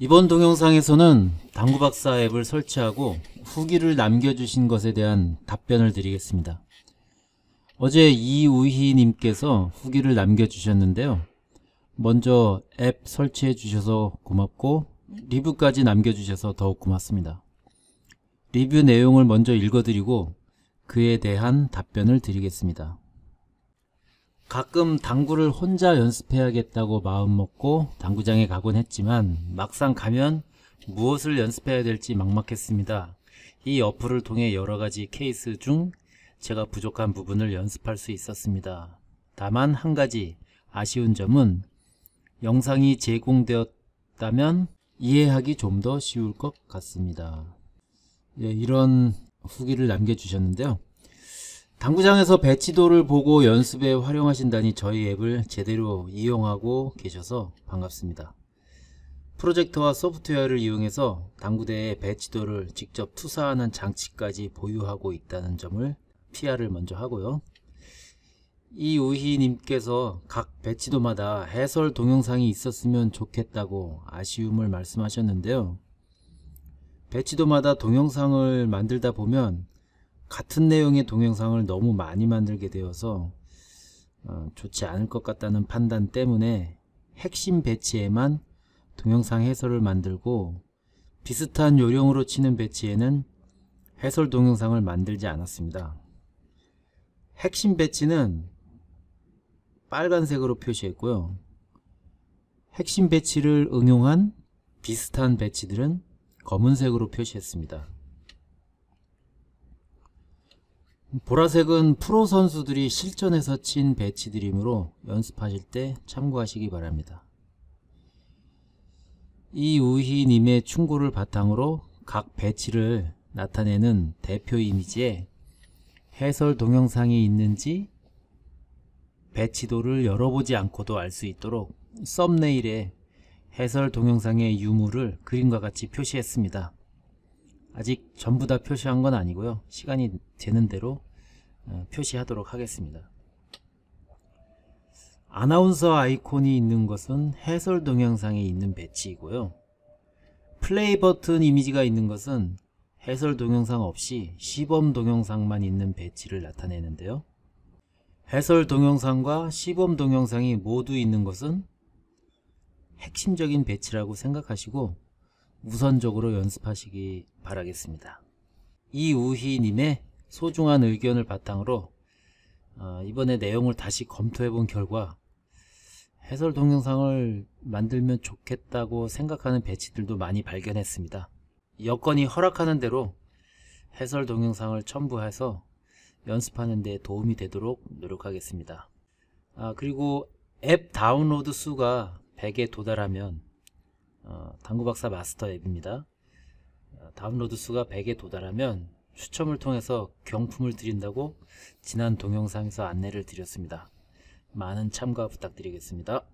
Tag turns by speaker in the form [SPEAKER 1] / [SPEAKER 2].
[SPEAKER 1] 이번 동영상에서는 당구 박사 앱을 설치하고 후기를 남겨주신 것에 대한 답변을 드리겠습니다. 어제 이우희님께서 후기를 남겨주셨는데요. 먼저 앱 설치해 주셔서 고맙고 리뷰까지 남겨주셔서 더욱 고맙습니다. 리뷰 내용을 먼저 읽어드리고 그에 대한 답변을 드리겠습니다. 가끔 당구를 혼자 연습해야겠다고 마음먹고 당구장에 가곤 했지만 막상 가면 무엇을 연습해야 될지 막막했습니다. 이 어플을 통해 여러가지 케이스 중 제가 부족한 부분을 연습할 수 있었습니다. 다만 한 가지 아쉬운 점은 영상이 제공되었다면 이해하기 좀 더 쉬울 것 같습니다. 예, 이런 후기를 남겨주셨는데요. 당구장에서 배치도를 보고 연습에 활용하신다니 저희 앱을 제대로 이용하고 계셔서 반갑습니다. 프로젝터와 소프트웨어를 이용해서 당구대의 배치도를 직접 투사하는 장치까지 보유하고 있다는 점을 PR을 먼저 하고요. 이우희님께서 각 배치도마다 해설 동영상이 있었으면 좋겠다고 아쉬움을 말씀하셨는데요. 배치도마다 동영상을 만들다 보면 같은 내용의 동영상을 너무 많이 만들게 되어서 어, 좋지 않을 것 같다는 판단 때문에 핵심 배치에만 동영상 해설을 만들고 비슷한 요령으로 치는 배치에는 해설 동영상을 만들지 않았습니다. 핵심 배치는 빨간색으로 표시했고요. 핵심 배치를 응용한 비슷한 배치들은 검은색으로 표시했습니다. 보라색은 프로 선수들이 실전에서 친 배치 들이므로 연습하실 때 참고하시기 바랍니다. 이우희님의 충고를 바탕으로 각 배치를 나타내는 대표 이미지에 해설 동영상이 있는지 배치도를 열어보지 않고도 알 수 있도록 썸네일에 해설 동영상의 유무를 그림과 같이 표시했습니다. 아직 전부 다 표시한 건 아니고요. 시간이 되는 대로 어, 표시하도록 하겠습니다. 아나운서 아이콘이 있는 것은 해설 동영상에 있는 배치이고요. 플레이 버튼 이미지가 있는 것은 해설 동영상 없이 시범 동영상만 있는 배치를 나타내는데요. 해설 동영상과 시범 동영상이 모두 있는 것은 핵심적인 배치라고 생각하시고 우선적으로 연습하시기 바라겠습니다. 이우희님의 소중한 의견을 바탕으로 어, 이번에 내용을 다시 검토해 본 결과 해설 동영상을 만들면 좋겠다고 생각하는 배치들도 많이 발견했습니다. 여건이 허락하는 대로 해설 동영상을 첨부해서 연습하는 데 도움이 되도록 노력하겠습니다. 아, 그리고 앱 다운로드 수가 100에 도달하면 어, 당구박사 마스터 앱입니다. 어, 다운로드 수가 100에 도달하면 추첨을 통해서 경품을 드린다고 지난 동영상에서 안내를 드렸습니다. 많은 참가 부탁드리겠습니다.